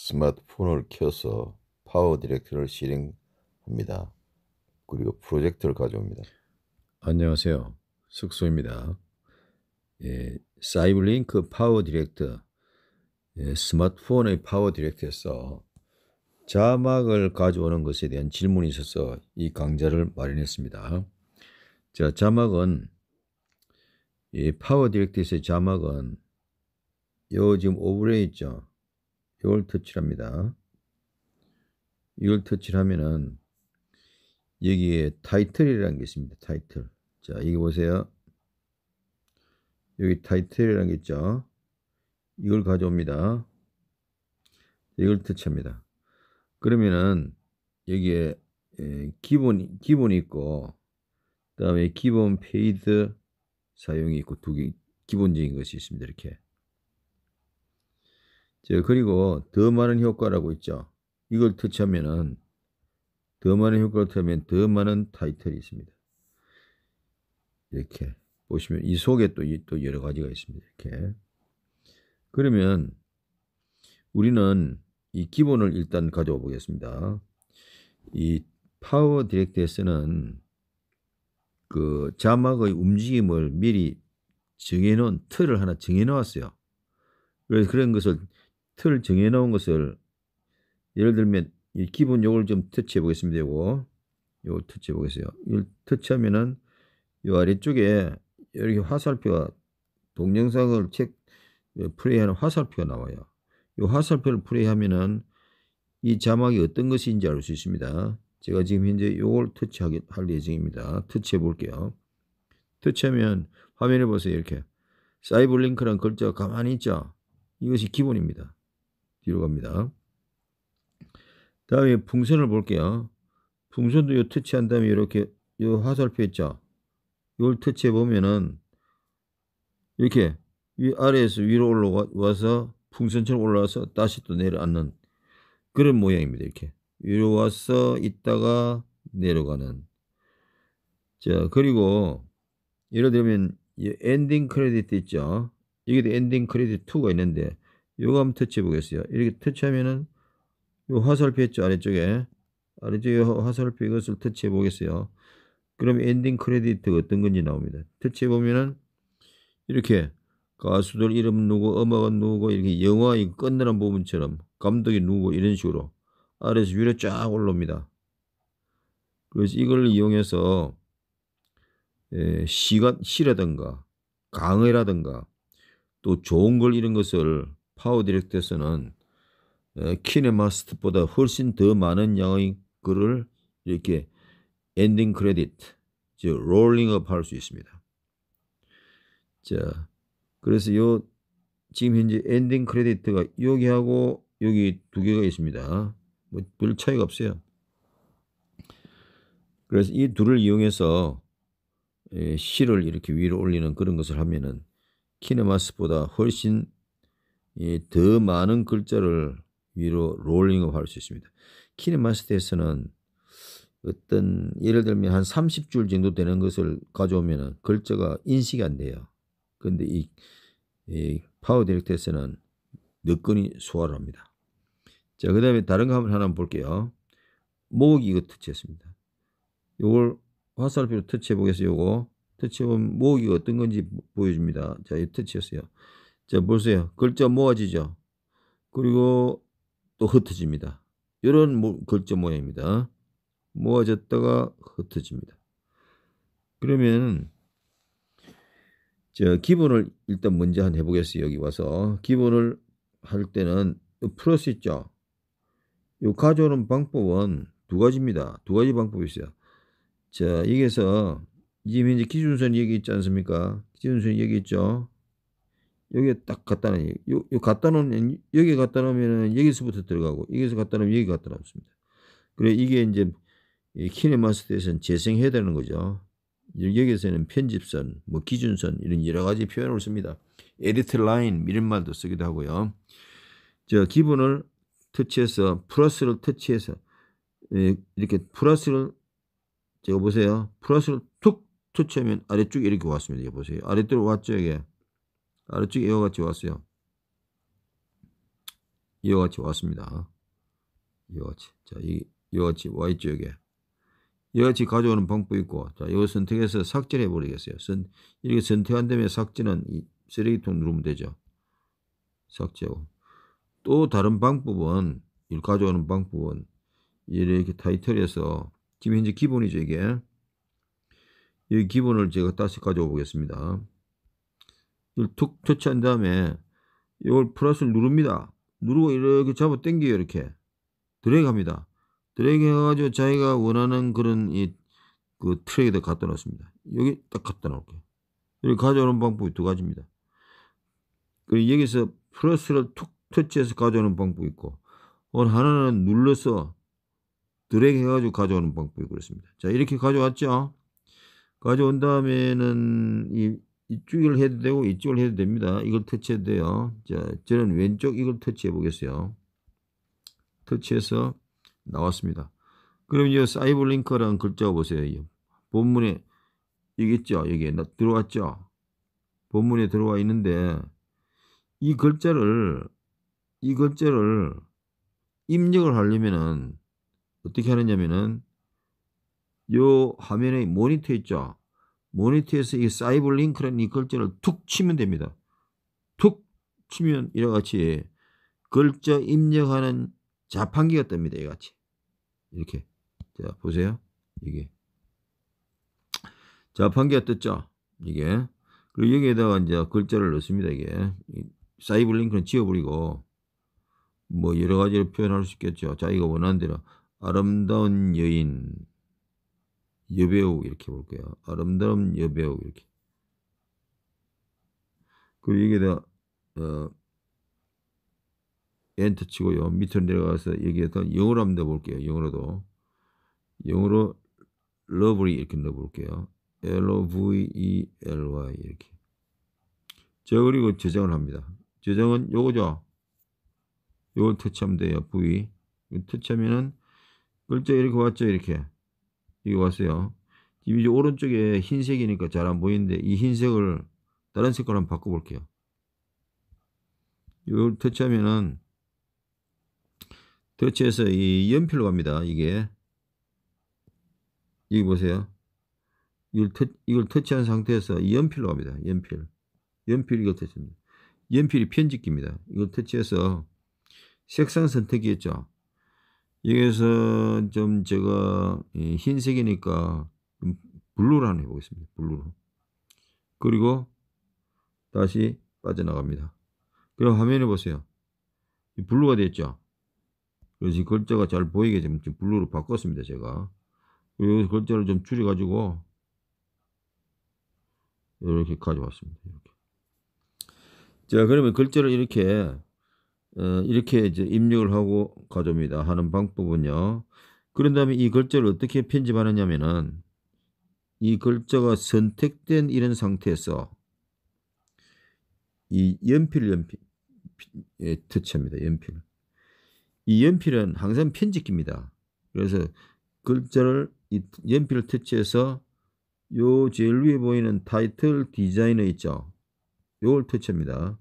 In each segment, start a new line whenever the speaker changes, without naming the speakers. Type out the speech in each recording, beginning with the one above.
스마트폰을 켜서 파워 디렉터를 실행합니다. 그리고 프로젝트를 가져옵니다. 안녕하세요. 숙소입니다. 예, 사이블링크 파워 디렉터 예, 스마트폰의 파워 디렉터에서 자막을 가져오는 것에 대한 질문이 있어서 이 강좌를 마련했습니다. 자, 자막은 이 파워 디렉터에서의 자막은 요 지금 오브레 있죠. 이걸 터치합니다. 이걸 터치하면은 여기에 타이틀이라는 게 있습니다. 타이틀. 자, 여기 보세요. 여기 타이틀이라는 게 있죠. 이걸 가져옵니다. 이걸 터치합니다. 그러면은 여기에 예, 기본 기본이 있고 그다음에 기본 페이드 사용이 있고 두 개 기본적인 것이 있습니다. 이렇게. 그리고 더 많은 효과라고 있죠. 이걸 터치하면은 더 많은 효과를 터치하면 더 많은 타이틀이 있습니다. 이렇게 보시면 이 속에 또, 또 여러 가지가 있습니다. 이렇게. 그러면 우리는 이 기본을 일단 가져와 보겠습니다. 이 파워 디렉트에서는 그 자막의 움직임을 미리 정해놓은 틀을 하나 정해놓았어요. 그래서 그런 것을 틀 정해놓은 것을 예를 들면 이 기본 요걸 좀 터치해 보겠습니다. 요거 요걸 터치해 보겠어요. 이걸 터치하면은 요 아래쪽에 이렇게 화살표가 동영상을 책 플레이하는 화살표가 나와요. 이 화살표를 플레이하면은 이 자막이 어떤 것인지 알 수 있습니다. 제가 지금 현재 요걸 터치할 하게 예정입니다. 터치해 볼게요. 터치하면 화면을 보세요. 이렇게 사이버링크란 글자가 가만히 있죠. 이것이 기본입니다. 뒤로 갑니다. 다음에 풍선을 볼게요. 풍선도 요 터치한 다음에 이렇게 요 화살표 있죠. 요걸 터치해 보면은 이렇게 위 아래에서 위로 올라와서 풍선처럼 올라와서 다시 또 내려앉는 그런 모양입니다. 이렇게 위로 와서 있다가 내려가는 자 그리고 예를 들면 엔딩 크레딧 있죠. 여기도 엔딩 크레딧 2가 있는데 요거 한번 터치해 보겠어요. 이렇게 터치하면은 요 화살표 있죠? 아래쪽에. 아래쪽에 화살표 이것을 터치해 보겠어요. 그럼 엔딩 크레딧 어떤 건지 나옵니다. 터치해 보면은 이렇게 가수들 이름 누구, 음악은 누구 이렇게 영화 이끝내는 부분처럼 감독이 누구 이런 식으로 아래에서 위로 쫙 올라옵니다. 그래서 이걸 이용해서 예, 시간 시라든가 강의라든가 또 좋은 걸 이런 것을 파워 디렉터에서는 키네마스트보다 어, 훨씬 더 많은 양의 글을 이렇게 엔딩 크레딧, 즉 롤링업 할 수 있습니다. 자, 그래서 요 지금 현재 엔딩 크레딧가 여기하고 여기 두 개가 있습니다. 뭐 별 차이가 없어요. 그래서 이 둘을 이용해서 실을 예, 이렇게 위로 올리는 그런 것을 하면은 키네마스보다 훨씬 더 많은 글자를 위로 롤링업 할 수 있습니다. 키네마스터에서는 어떤 예를 들면 한 30줄 정도 되는 것을 가져오면 글자가 인식이 안 돼요. 그런데 이, 이 파워 디렉터에서는 너건이 소화를 합니다. 자, 그 다음에 다른 거 한번 하나 볼게요. 목이 이거 터치했습니다. 이걸 화살표로 터치해 보겠어요. 요거 터치해 보면 목이 어떤 건지 보여줍니다. 자, 이 터치였어요. 자, 보세요. 글자 모아지죠. 그리고 또 흩어집니다. 이런 모, 글자 모양입니다. 모아졌다가 흩어집니다. 그러면 저 기본을 일단 먼저 한 해보겠어요. 여기 와서 기본을 할 때는 플러스 있죠. 요 가져오는 방법은 두 가지입니다. 두 가지 방법이 있어요. 자 여기에서 지금 현재 기준선이 여기 있지 않습니까? 기준선이 여기 있죠. 여기에 딱 갖다 놓은 요, 요 갖다 놓은 여기 갖다 놓으면 여기서부터 들어가고 여기서 갖다 놓으면 여기 갖다 놓습니다. 그래 이게 이제 키네마스터에서는 재생해야 되는 거죠. 여기에서는 편집선, 뭐 기준선 이런 여러 가지 표현을 씁니다. 에디트 라인 이런 말도 쓰기도 하고요. 저 기본을 터치해서 플러스를 터치해서 예, 이렇게 플러스를 제가 보세요. 플러스를 툭 터치하면 아래쪽 에 이렇게 왔습니다. 보세요. 아래쪽으로 왔죠 이게. 아래쪽 에 이와 같이 왔어요. 이와 같이 왔습니다. 이와 같이. 자, 이, 이와 같이 와있죠, 여기. 이와 같이 가져오는 방법이 있고, 자, 이거 선택해서 삭제를 해버리겠어요. 선, 이렇게 선택한 다음에 삭제는 이 쓰레기통 누르면 되죠. 삭제하고. 또 다른 방법은, 이 가져오는 방법은, 이렇게 타이틀에서, 지금 현재 기본이죠, 이게. 이 기본을 제가 다시 가져오 보겠습니다. 툭 터치한 다음에 이걸 플러스를 누릅니다. 누르고 이렇게 잡아 당겨요 이렇게 드래그 합니다. 드래그 해가지고 자기가 원하는 그런 이 그 트랙에다 갖다 놓습니다. 여기 딱 갖다 놓을게요. 여기 가져오는 방법이 두 가지입니다. 그리고 여기서 플러스를 툭 터치해서 가져오는 방법이 있고 오늘 하나는 눌러서 드래그 해가지고 가져오는 방법이 그렇습니다. 자 이렇게 가져왔죠. 가져온 다음에는 이 이쪽을 해도 되고 이쪽을 해도 됩니다. 이걸 터치해도 돼요. 자, 저는 왼쪽 이걸 터치해 보겠어요. 터치해서 나왔습니다. 그럼 이사이버링크라는 글자 보세요. 본문에 여기 있죠? 여기 들어왔죠? 본문에 들어와 있는데 이 글자를 이 글자를 입력을 하려면은 어떻게 하느냐면은 요 화면에 모니터 있죠? 모니터에서 이 사이버 링크라는 이 글자를 툭 치면 됩니다. 툭 치면 이와 같이 글자 입력하는 자판기가 뜹니다. 이같이 이렇게 자 보세요. 이게 자판기가 떴죠. 이게 그리고 여기에다가 이제 글자를 넣습니다. 이게 사이버 링크는 지워버리고 뭐 여러 가지로 표현할 수 있겠죠. 자기가 원하는 대로 아름다운 여인 여배우 이렇게 볼게요. 아름다운 여배우 이렇게. 그리고 여기에다 어, 엔터 치고요. 밑으로 내려가서 여기에다 영어로 한번 넣어볼게요. 영어로도. 영어로 러 o v e l y 이렇게 넣어볼게요. L-O-V-E-L-Y 이렇게. 자, 그리고 저장을 합니다. 저장은 요거죠. 요걸 터치하면 돼요. V. 터치하면은 글자 이렇게 왔죠. 이렇게. 여기 왔어요. 지금 이제 오른쪽에 흰색이니까 잘 안 보이는데 이 흰색을 다른 색깔 로 한번 바꿔볼게요. 이걸 터치하면은 터치해서 이 연필로 갑니다. 이게 여기 보세요. 이걸, 터, 이걸 터치한 상태에서 이 연필로 갑니다. 연필. 연필 이걸 터치합니다. 연필이 편집기입니다. 이걸 터치해서 색상 선택이 있죠. 여기서 좀 제가 예, 흰색이니까 블루로 하나 해보겠습니다. 블루로. 그리고 다시 빠져나갑니다. 그럼 화면에 보세요. 블루가 됐죠? 그래서 글자가 잘 보이게 지금 블루로 바꿨습니다. 제가. 여기서 글자를 좀 줄여가지고 이렇게 가져왔습니다. 이렇게. 자, 그러면 글자를 이렇게 어, 이렇게 이제 입력을 하고 가져니다 하는 방법은요. 그런 다음에 이 글자를 어떻게 편집하느냐면은 이 글자가 선택된 이런 상태에서 이 연필 연필 예, 터치합니다. 연필. 이 연필은 항상 편집기입니다. 그래서 글자를 이 연필을 터치해서 요 제일 위에 보이는 타이틀 디자이너 있죠. 요걸 터치합니다.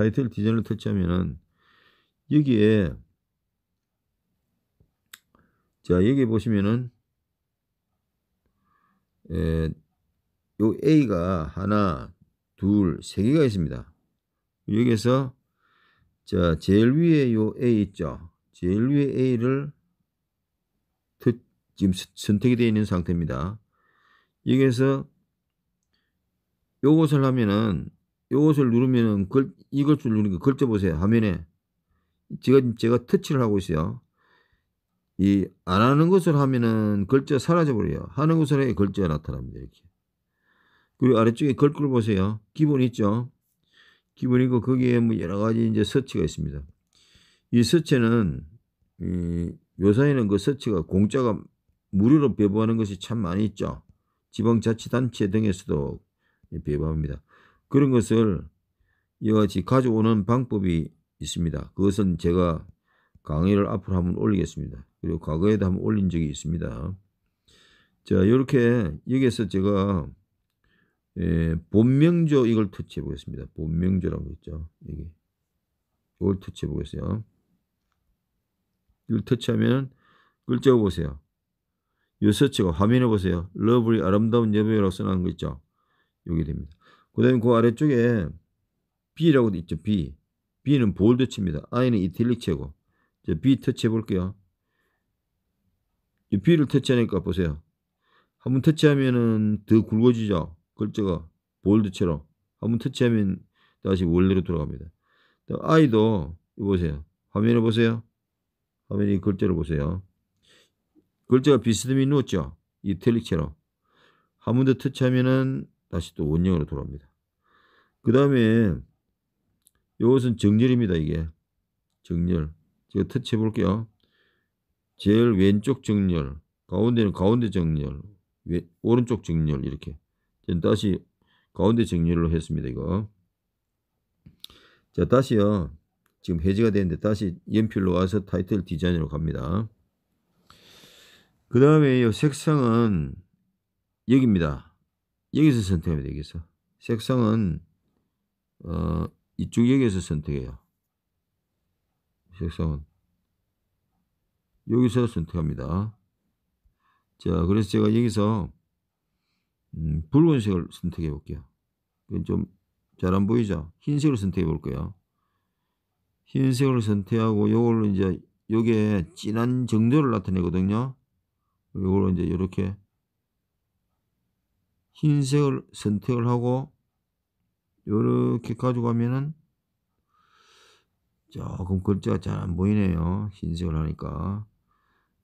타이틀 디자인을 터치하면은 여기에 자 여기 보시면은 에, 요 A가 하나 둘세 개가 있습니다. 여기에서 자 제일 위에 요 A 있죠. 제일 위에 A를 트, 지금 선택이 되어 있는 상태입니다. 여기에서 요것을 하면은 이것을 누르면은 글, 이걸줄 누르니까 글자 보세요. 화면에. 제가, 제가 터치를 하고 있어요. 이, 안 하는 것을 하면은 글자 사라져버려요. 하는 것을 해 글자가 나타납니다. 이렇게. 그리고 아래쪽에 글꼴 보세요. 기본 있죠? 기본이고 거기에 뭐 여러 가지 이제 서치가 있습니다. 이 서치는, 이, 요사에는 그 서치가 공짜가 무료로 배부하는 것이 참 많이 있죠. 지방자치단체 등에서도 배부합니다. 그런 것을 이와 같이 가져오는 방법이 있습니다. 그것은 제가 강의를 앞으로 한번 올리겠습니다. 그리고 과거에도 한번 올린 적이 있습니다. 자, 이렇게 여기에서 제가 예, 본명조 이걸 터치해 보겠습니다. 본명조라고 있죠. 여기. 이걸 터치해 보겠어요. 이걸 터치하면 글자 보세요. 요서치가 화면에 보세요. 러블리 아름다운 여배우라고 써놓은 거 있죠. 여기 됩니다. 그 다음에 그 아래쪽에 B라고 도 있죠. B. B는 볼드치입니다. I는 이탈릭체고 B 터치해 볼게요. B를 터치하니까 보세요. 한번 터치하면은 더 굵어지죠. 글자가 볼드처로 한번 터치하면 다시 원래로 돌아갑니다. I도 보세요. 화면을 보세요. 화면이 글자를 보세요. 글자가 비스듬히 누웠죠. 이탈릭체로한번더 터치하면은 다시 또 원형으로 돌아옵니다. 그 다음에 이것은 정렬입니다. 이게 정렬. 제가 터치해 볼게요. 제일 왼쪽 정렬, 가운데는 가운데 정렬, 왼, 오른쪽 정렬 이렇게. 전 다시 가운데 정렬로 했습니다. 이거. 자 다시요. 지금 해제가 되는데 다시 연필로 와서 타이틀 디자인으로 갑니다. 그 다음에 이 색상은 여기입니다. 여기서 선택하면 되겠어. 색상은 어, 이쪽 여기에서 선택해요. 색상은. 여기서 선택합니다. 자, 그래서 제가 여기서, 음, 붉은색을 선택해 볼게요. 이건 좀잘 안 보이죠? 흰색을 선택해 볼 거예요. 흰색을 선택하고 요걸로 이제 요게 진한 정도를 나타내거든요. 요걸로 이제 이렇게 흰색을 선택을 하고 요렇게 가져가면은 조금 글자가 잘 안 보이네요. 흰색을 하니까.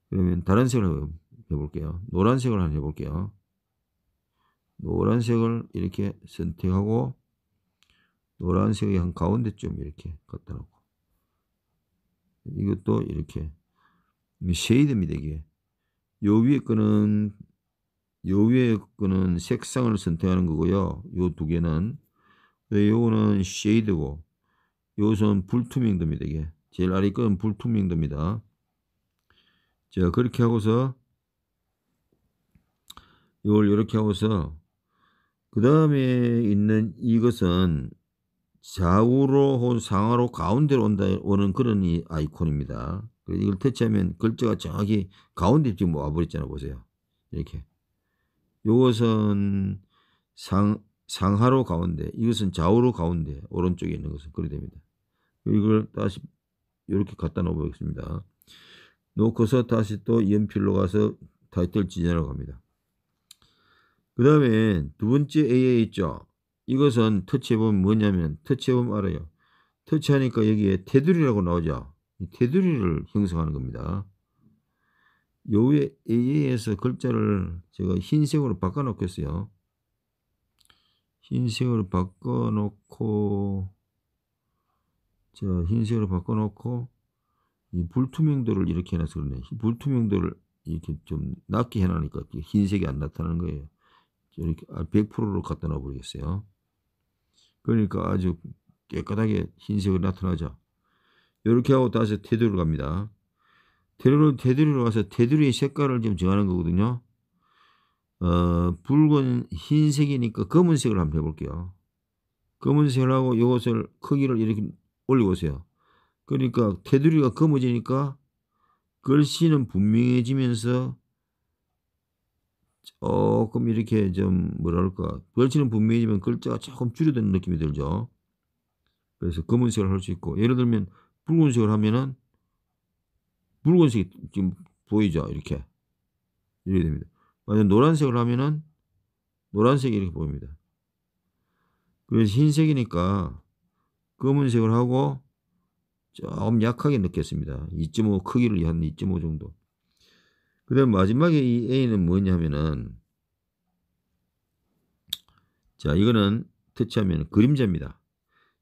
그러면 다른 색을 해볼게요. 노란색을 한번 해볼게요. 노란색을 이렇게 선택하고 노란색의 한 가운데쯤 이렇게 갖다 놓고 이것도 이렇게 쉐이드입니다 이게 요 위에 거는 요 위에 거는 색상을 선택하는 거고요 요 두 개는 요거는 쉐이드고 요것은 불투명도입니다. 이게 제일 아래 건 불투명도입니다. 자 그렇게 하고서 요걸 이렇게 하고서 그 다음에 있는 이것은 좌우로 혹은 상하로 가운데로 온다, 오는 그런 이 아이콘입니다. 이걸 터치하면 글자가 정확히 가운데 지금 와버렸잖아 보세요. 이렇게. 요것은 상, 상하로 가운데 이것은 좌우로 가운데 오른쪽에 있는 것은 그리 됩니다. 이걸 다시 이렇게 갖다 놓아보겠습니다. 놓고서 다시 또 연필로 가서 타이틀 지진하러 갑니다. 그 다음에 두 번째 AA 있죠. 이것은 터치해보면 뭐냐면 터치해보면 알아요. 터치하니까 여기에 테두리라고 나오죠. 테두리를 형성하는 겁니다. 요 위에 AA에서 글자를 제가 흰색으로 바꿔놓겠어요. 흰색으로 바꿔놓고 자 흰색으로 바꿔놓고 이 불투명도를 이렇게 해놔서 그러네 불투명도를 이렇게 좀 낮게 해놔니까 흰색이 안 나타나는 거예요 이렇게 100%로 아, 갖다 놔 버리겠어요 그러니까 아주 깨끗하게 흰색으로 나타나자 이렇게 하고 다시 테두리로 갑니다 테두리로 테두리로 와서 테두리의 색깔을 좀 정하는 거거든요 어, 붉은 흰색이니까 검은색을 한번 해볼게요. 검은색을 하고 이것을 크기를 이렇게 올려보세요. 그러니까 테두리가 검어지니까 글씨는 분명해지면서 조금 이렇게 좀 뭐랄까 글씨는 분명해지면 글자가 조금 줄어드는 느낌이 들죠. 그래서 검은색을 할 수 있고 예를 들면 붉은색을 하면은 붉은색이 지금 보이죠 이렇게 이렇게 됩니다. 만약 노란색을 하면은 노란색이 이렇게 보입니다. 그래서 흰색이니까 검은색을 하고 조금 약하게 넣겠습니다. 2.5 크기를 한2.5 정도. 그 다음 마지막에 이 A는 뭐냐면은 자 이거는 터치하면 그림자입니다.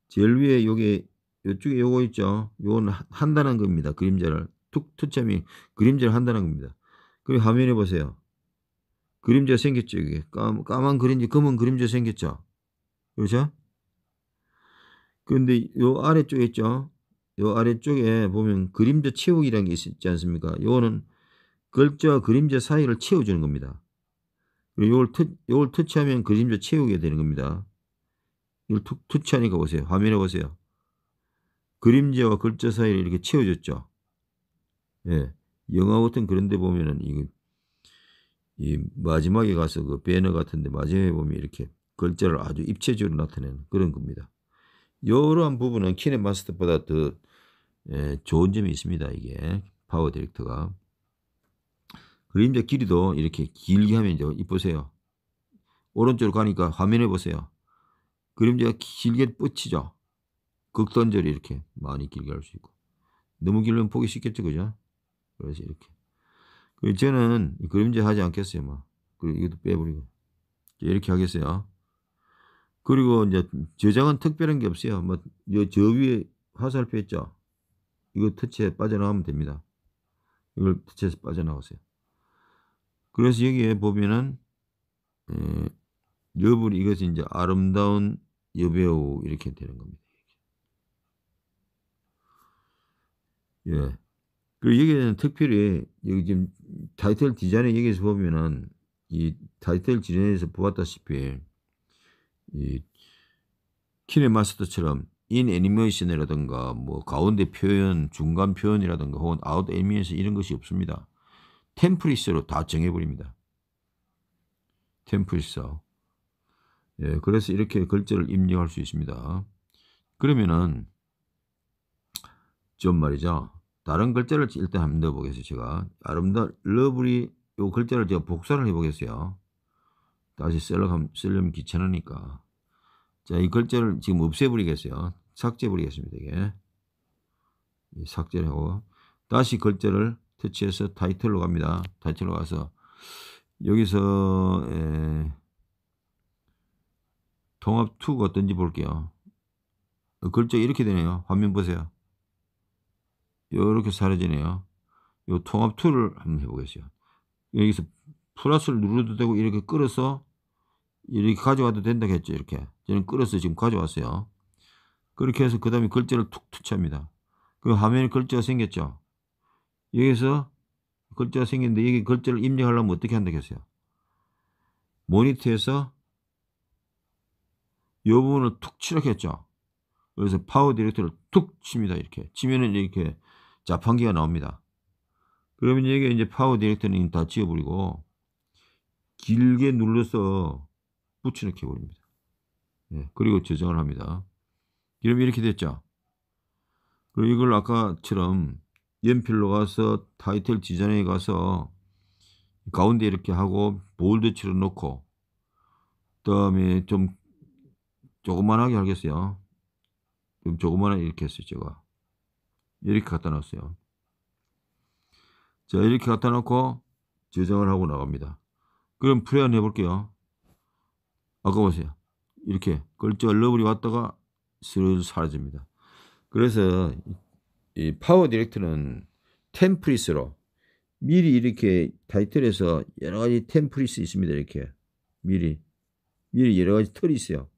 제일 위에 요게 요쪽에 요거 있죠. 요건 한다는 겁니다. 그림자를 툭 터치하면 그림자를 한다는 겁니다. 그리고 화면에 보세요. 그림자 생겼죠, 이게. 까만, 까만 그림자, 검은 그림자 생겼죠. 그렇죠? 근데 요 아래쪽에 있죠? 요 아래쪽에 보면 그림자 채우기라는 게 있지 않습니까? 요거는 글자와 그림자 사이를 채워주는 겁니다. 요걸 트, 요걸 터치하면 그림자 채우게 되는 겁니다. 이걸 툭, 터치하니까 보세요. 화면에 보세요. 그림자와 글자 사이를 이렇게 채워줬죠. 예. 영화 같은 그런데 보면은 이거 이 마지막에 가서 그 배너 같은데 마지막에 보면 이렇게 글자를 아주 입체적으로 나타내는 그런 겁니다. 이러한 부분은 키네마스터보다 더 예, 좋은 점이 있습니다. 이게 파워 디렉터가 그림자 길이도 이렇게 길게 하면 이제 이보세요. 오른쪽으로 가니까 화면에 보세요. 그림자가 길게 뻗치죠. 극단절이 이렇게 많이 길게 할 수 있고 너무 길면 보기 쉽겠죠 그죠? 그래서 이렇게 그 이제는 그림자 하지 않겠어요. 막. 뭐. 그리고 이것도 빼버리고. 이렇게 하겠어요. 그리고 이제 저장은 특별한 게 없어요. 뭐저 위에 화살표 있죠. 이거 터치에 빠져나가면 됩니다. 이걸 터치에서 빠져나오세요. 그래서 여기에 보면은 에, 여불 이것이 이제 아름다운 여배우 이렇게 되는 겁니다. 예. 그리고 여기에는 특별히 여기 지금 타이틀 디자인 여기서 보면은 이 타이틀 디자인에서 보았다시피 이 키네마스터처럼 인 애니메이션이라든가 뭐 가운데 표현, 중간 표현이라든가 혹은 아웃 애니메이션 이런 것이 없습니다. 템플릿으로 다 정해버립니다. 템플릿서. 예, 그래서 이렇게 글자를 입력할 수 있습니다. 그러면은 좀 말이죠. 다른 글자를 일단 한번 넣어보겠어요. 제가 아름다들 러블이 요 글자를 제가 복사를 해보겠어요. 다시 쓰려면, 쓰려면 귀찮으니까. 자, 이 글자를 지금 없애버리겠어요. 삭제해버리겠습니다. 이게. 삭제를 하고 다시 글자를 터치해서 타이틀로 갑니다. 타이틀로 가서 여기서 에, 통합 2가 어떤지 볼게요. 어, 글자 이렇게 되네요. 화면 보세요. 이렇게 사라지네요. 이 통합 툴을 한번 해보겠습니다. 여기서 플러스를 누르도 되고 이렇게 끌어서 이렇게 가져와도 된다고 했죠. 이렇게. 저는 끌어서 지금 가져왔어요. 그렇게 해서 그 다음에 글자를 툭툭치니다그 화면에 글자가 생겼죠. 여기서 글자가 생겼는데 여기 글자를 입력하려면 어떻게 한다고했어요 모니터에서 이 부분을 툭치칠하했죠 그래서 파워 디렉터를 툭 칩니다. 이렇게. 치면은 이렇게 자판기가 나옵니다. 그러면 여기에 이제 파워 디렉터는 다 지워버리고 길게 눌러서 붙여넣기 해버립니다. 네, 그리고 저장을 합니다. 이러면 이렇게 됐죠. 그리고 이걸 아까처럼 연필로 가서 타이틀 지전에 가서 가운데 이렇게 하고 볼드 칠해 놓고 그 다음에 좀 조그만하게 하겠어요. 좀 조그만하게 이렇게 했어요 제가. 이렇게 갖다 놨어요. 자, 이렇게 갖다 놓고 저장을 하고 나갑니다. 그럼 플레이안 해볼게요. 아까 보세요. 이렇게 걸쳐 러블이 왔다가 슬슬 사라집니다. 그래서 이 파워 디렉트는 템프릿으로 미리 이렇게 타이틀에서 여러 가지 템프릿이 있습니다. 이렇게 미리 미리 여러 가지 털이 있어요.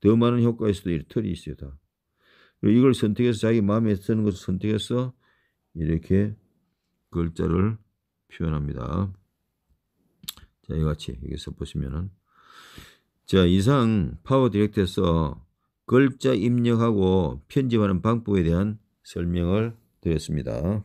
더 많은 효과에서도 이 털이 있어요. 다. 이걸 선택해서 자기 마음에 드는 것을 선택해서 이렇게 글자를 표현합니다. 자, 이같이 여기서 보시면은 자, 이상 파워 디렉트에서 글자 입력하고 편집하는 방법에 대한 설명을 드렸습니다.